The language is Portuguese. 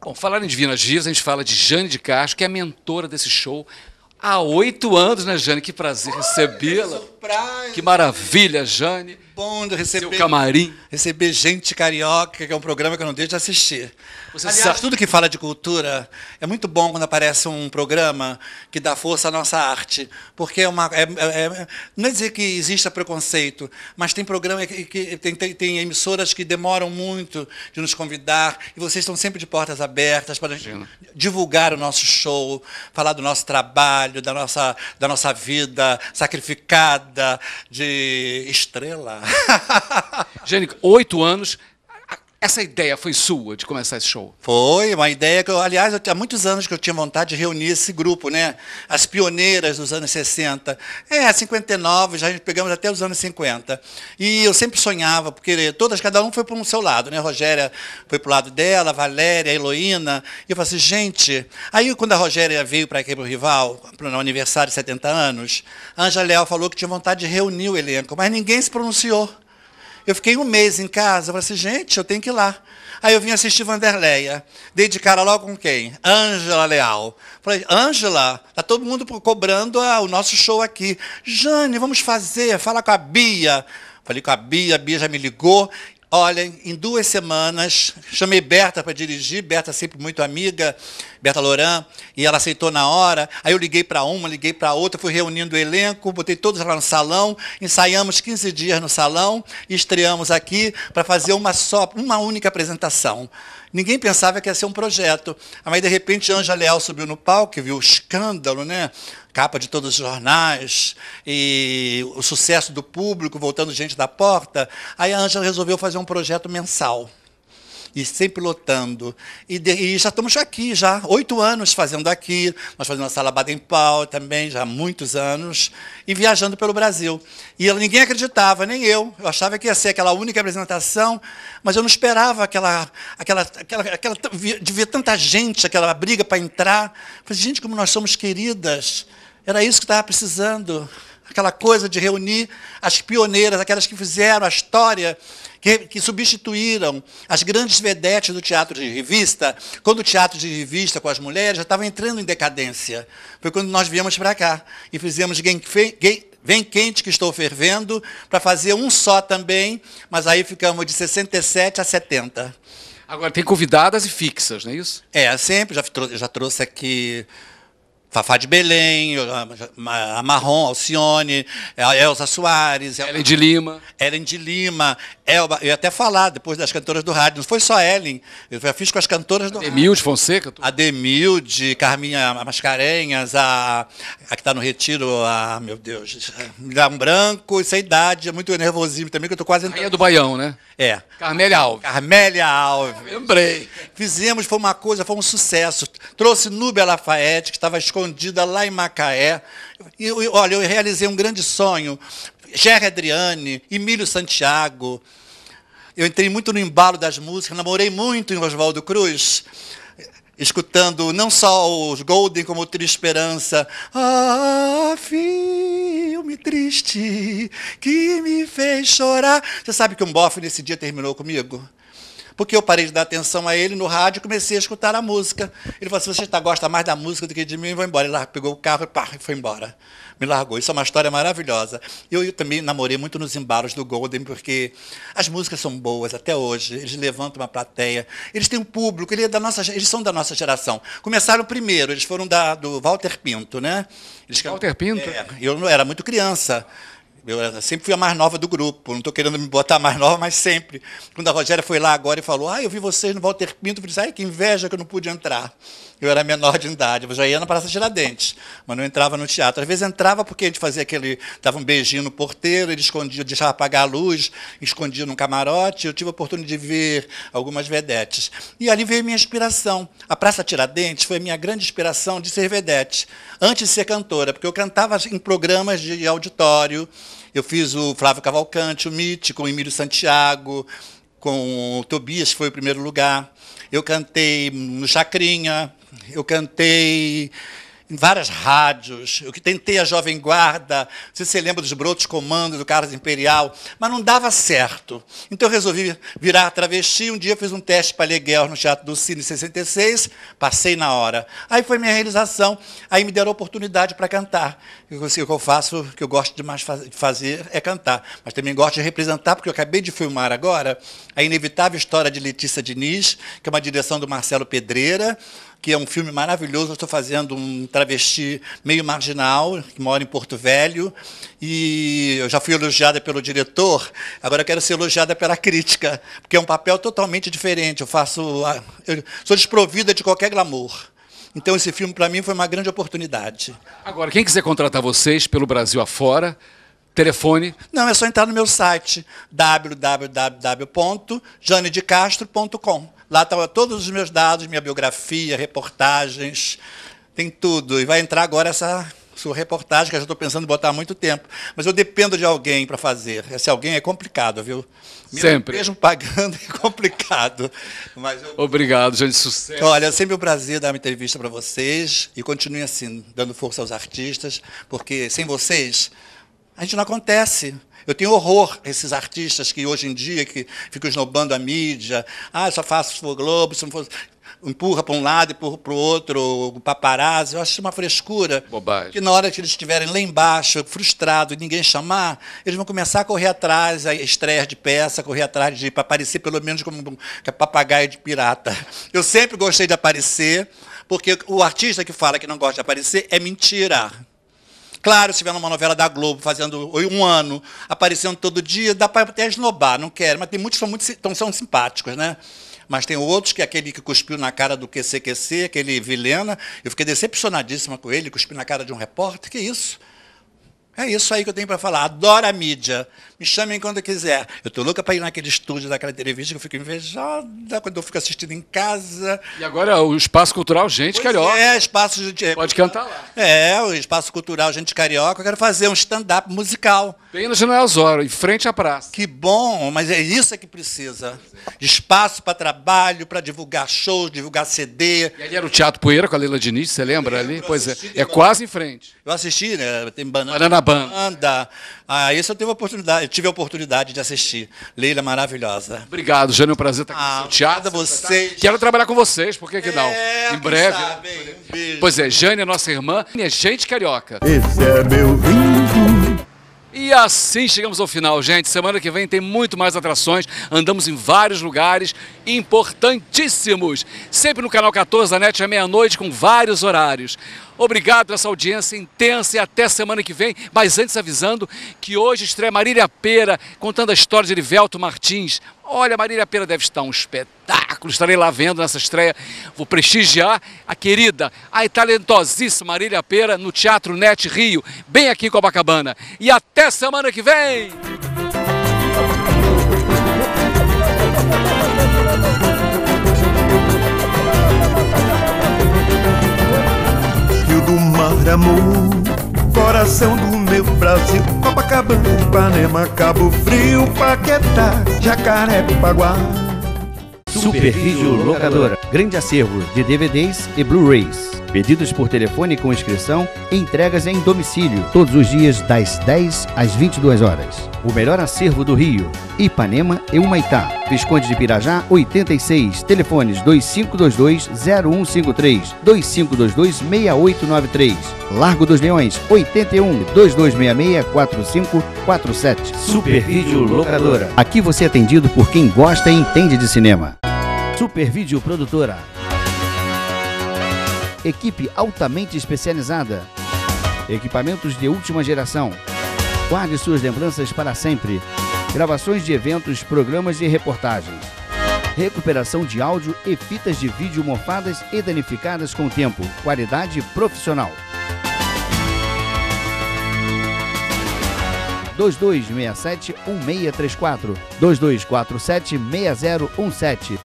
Bom, falar em Divina Dias, a gente fala de Jane de Castro, que é a mentora desse show há oito anos, né, Jane? Que prazer recebê-la. Que, que maravilha, Jane bom receber. camarim. Receber gente carioca, que é um programa que eu não deixo de assistir. Você Aliás, sabe... tudo que fala de cultura é muito bom quando aparece um programa que dá força à nossa arte. Porque é uma. É, é, é não é dizer que exista preconceito, mas tem programa que, que tem, tem, tem, emissoras que demoram muito de nos convidar. E vocês estão sempre de portas abertas para Imagina. divulgar o nosso show, falar do nosso trabalho, da nossa, da nossa vida sacrificada de estrela. Jane, oito anos, essa ideia foi sua de começar esse show? Foi, uma ideia que eu, aliás, eu, há muitos anos que eu tinha vontade de reunir esse grupo, né? As pioneiras dos anos 60. É, 59, já pegamos até os anos 50. E eu sempre sonhava, porque todas, cada um foi para um seu lado, né? A Rogéria foi para o lado dela, a Valéria, a Heloína. E eu falei assim, gente. Aí quando a Rogéria veio para aqui para o rival, para o aniversário de 70 anos, a Anja Léo falou que tinha vontade de reunir o elenco, mas ninguém se pronunciou. Eu fiquei um mês em casa, eu falei assim, gente, eu tenho que ir lá. Aí eu vim assistir Vanderleia. Dei de cara logo com quem? Ângela Leal. Falei, Ângela, tá todo mundo cobrando ah, o nosso show aqui. Jane, vamos fazer, fala com a Bia. Falei com a Bia, a Bia já me ligou. Olha, em duas semanas, chamei Berta para dirigir, Berta sempre muito amiga, Berta Loran, e ela aceitou na hora. Aí eu liguei para uma, liguei para outra, fui reunindo o elenco, botei todos lá no salão, ensaiamos 15 dias no salão e estreamos aqui para fazer uma só, uma única apresentação. Ninguém pensava que ia ser um projeto. Mas, de repente, Anja Leal subiu no palco, viu o escândalo, né? Capa de todos os jornais e o sucesso do público, voltando gente da porta. Aí a Anja resolveu fazer um projeto mensal e sempre lotando. E, de, e já estamos aqui, já oito anos fazendo aqui, nós fazendo a sala Baden Powell também, já há muitos anos, e viajando pelo Brasil. E ninguém acreditava, nem eu. Eu achava que ia ser aquela única apresentação, mas eu não esperava aquela. aquela, aquela, aquela de ver tanta gente, aquela briga para entrar. Eu falei, gente, como nós somos queridas. Era isso que estava precisando aquela coisa de reunir as pioneiras, aquelas que fizeram a história que, que substituíram as grandes vedetes do teatro de revista, quando o teatro de revista com as mulheres já estava entrando em decadência. Foi quando nós viemos para cá e fizemos Vem Quente Que Estou Fervendo, para fazer um só também, mas aí ficamos de 67 a 70. Agora, tem convidadas e fixas, não é isso? É, sempre. Já, trou já trouxe aqui Fafá de Belém, a Marrom, Alcione, a Elza Soares. Ellen de Lima. Ellen de Lima. Elba, eu ia até falar depois das cantoras do rádio, não foi só Ellen, eu já fiz com as cantoras do Ademil rádio. Fonseca? Tu... Ademilde, Carminha Mascarenhas, a, a que está no retiro, a, meu Deus, me Branco, isso é idade, é muito nervosinho também, que eu estou quase entrando. é do Baião, né? É. Carmélia Alves. Carmélia Alves. lembrei. Fizemos, foi uma coisa, foi um sucesso. Trouxe Nube Lafayette, que estava escolhendo escondida lá em Macaé. E, olha, eu realizei um grande sonho. Gerry Adriane, Emílio Santiago. Eu entrei muito no embalo das músicas, namorei muito em Oswaldo Cruz escutando não só os Golden, como o Tri Esperança. Ah, filme triste que me fez chorar. Você sabe que um bofe nesse dia terminou comigo? porque eu parei de dar atenção a ele no rádio e comecei a escutar a música. Ele falou assim: você tá, gosta mais da música do que de mim, vou embora. Ele lá, pegou o carro e pá, foi embora. Me largou. Isso é uma história maravilhosa. Eu, eu também namorei muito nos embalos do Golden, porque as músicas são boas até hoje. Eles levantam uma plateia, eles têm um público, ele é da nossa, eles são da nossa geração. Começaram primeiro, eles foram da, do Walter Pinto, né? Eles, Walter Pinto? É, eu não era muito criança. Eu eh, sempre fui a mais nova do grupo. Não estou querendo me botar mais nova, mas sempre. Quando a Rogéria foi lá agora e falou: Ah, eu vi vocês no Walter Pinto, eu disse: Ai, que inveja que eu não pude entrar. Eu era menor de idade. Eu já ia na Praça Tiradentes, mas não entrava no teatro. Às vezes entrava porque a gente fazia aquele. dava um beijinho no porteiro, ele escondia, deixava apagar a luz, escondia num camarote. Eu tive a oportunidade de ver algumas vedetes. E ali veio minha inspiração. A Praça Tiradentes foi a minha grande inspiração de ser vedete, antes de ser cantora, porque eu cantava em programas de auditório. Eu fiz o Flávio Cavalcante, o Mitch, com o Emílio Santiago, com o Tobias, que foi o primeiro lugar. Eu cantei no Chacrinha, eu cantei em várias rádios. Eu que tentei a Jovem Guarda, não sei se você lembra dos brotos comandos do Carlos Imperial, mas não dava certo. Então eu resolvi virar travesti. Um dia fiz um teste para Leguel no Teatro do Cine 66, passei na hora. Aí foi minha realização. Aí me deram a oportunidade para cantar. Assim, o que eu faço, o que eu gosto de mais fazer é cantar. Mas também gosto de representar, porque eu acabei de filmar agora a inevitável história de Letícia Diniz, que é uma direção do Marcelo Pedreira que é um filme maravilhoso. Eu estou fazendo um travesti meio marginal, que mora em Porto Velho, e eu já fui elogiada pelo diretor, agora quero ser elogiada pela crítica, porque é um papel totalmente diferente. Eu faço. Eu sou desprovida de qualquer glamour. Então, esse filme, para mim, foi uma grande oportunidade. Agora, quem quiser contratar vocês pelo Brasil afora, telefone? Não, é só entrar no meu site, www.janedecastro.com. Lá estão todos os meus dados, minha biografia, reportagens, tem tudo. E vai entrar agora essa sua reportagem, que eu já estou pensando em botar há muito tempo. Mas eu dependo de alguém para fazer. Esse alguém é complicado, viu? sempre. Mesmo pagando é complicado. Mas eu... Obrigado, gente. Sucesso. Olha, sempre um prazer dar uma entrevista para vocês. E continue assim, dando força aos artistas, porque sem vocês a gente não acontece. Eu tenho horror a esses artistas que hoje em dia que ficam esnobando a mídia. Ah, só faço se for Globo, se não for empurra para um lado e empurra para o outro, o paparazzi. Eu acho uma frescura. Bobagem. Que na hora que eles estiverem lá embaixo, frustrados, e ninguém chamar, eles vão começar a correr atrás, a estreia de peça, correr atrás de aparecer pelo menos como um é papagaio de pirata. Eu sempre gostei de aparecer, porque o artista que fala que não gosta de aparecer é mentira. Claro, se tiver numa novela da Globo fazendo um ano, aparecendo todo dia, dá para até esnobar, não quero. Mas tem muitos que são, muito, então, são simpáticos, né? Mas tem outros que é aquele que cuspiu na cara do QCQC, aquele Vilena. Eu fiquei decepcionadíssima com ele, cuspiu na cara de um repórter. Que isso? É isso aí que eu tenho para falar. Adoro a mídia. Me chamem quando quiser. Eu tô louca para ir naquele estúdio daquela entrevista que eu fico invejada quando eu fico assistindo em casa. E agora o Espaço Cultural Gente pois Carioca. É, Espaço... Pode cantar lá. É, o Espaço Cultural Gente Carioca. Eu quero fazer um stand-up musical Bem no General Osório, em frente à praça. Que bom, mas é isso é que precisa. espaço para trabalho, para divulgar shows, divulgar CD. E ali era o Teatro Poeira com a Leila Diniz, você lembra ali? Pois é, é quase em frente. Eu assisti, né? Tem Banana, Banana Banda. Ah, isso eu tive a oportunidade, eu tive a oportunidade de assistir. Leila maravilhosa. Obrigado, Jânio, é um prazer estar aqui. Ah, teatro, vocês. Quero trabalhar com vocês, por que, que é, não? É, em breve. Né? Sabe, né? um beijo. Pois é, Jane é nossa irmã e é gente carioca. Esse é meu vinho. E assim chegamos ao final, gente. Semana que vem tem muito mais atrações. Andamos em vários lugares importantíssimos. Sempre no canal 14 da NET à meia-noite com vários horários. Obrigado essa audiência intensa e até semana que vem. Mas antes avisando que hoje estreia Marília Pera contando a história de Erivelto Martins. Olha, Marília Pera deve estar um espetáculo. Estarei lá vendo nessa estreia. Vou prestigiar a querida, a talentosíssima Marília Pera no Teatro Net Rio, bem aqui em Copacabana. E até semana que vem! amor, amor Coração do meu Brasil Copacabana, Ipanema, Cabo Frio Paquetá, Jacaré, Super Supervídeo Locadora Grande acervo de DVDs e Blu-rays Pedidos por telefone com inscrição e entregas em domicílio, todos os dias das 10 às 22 horas. O melhor acervo do Rio, Ipanema e Humaitá. Visconde de Pirajá, 86. Telefones 2522-0153, 2522-6893. Largo dos Leões, 81 2266-4547. Super Locadora. Aqui você é atendido por quem gosta e entende de cinema. Super Produtora equipe altamente especializada, equipamentos de última geração. Guarde suas lembranças para sempre. Gravações de eventos, programas e reportagens. Recuperação de áudio e fitas de vídeo mofadas e danificadas com o tempo. Qualidade profissional. 2267 1634 2247 6017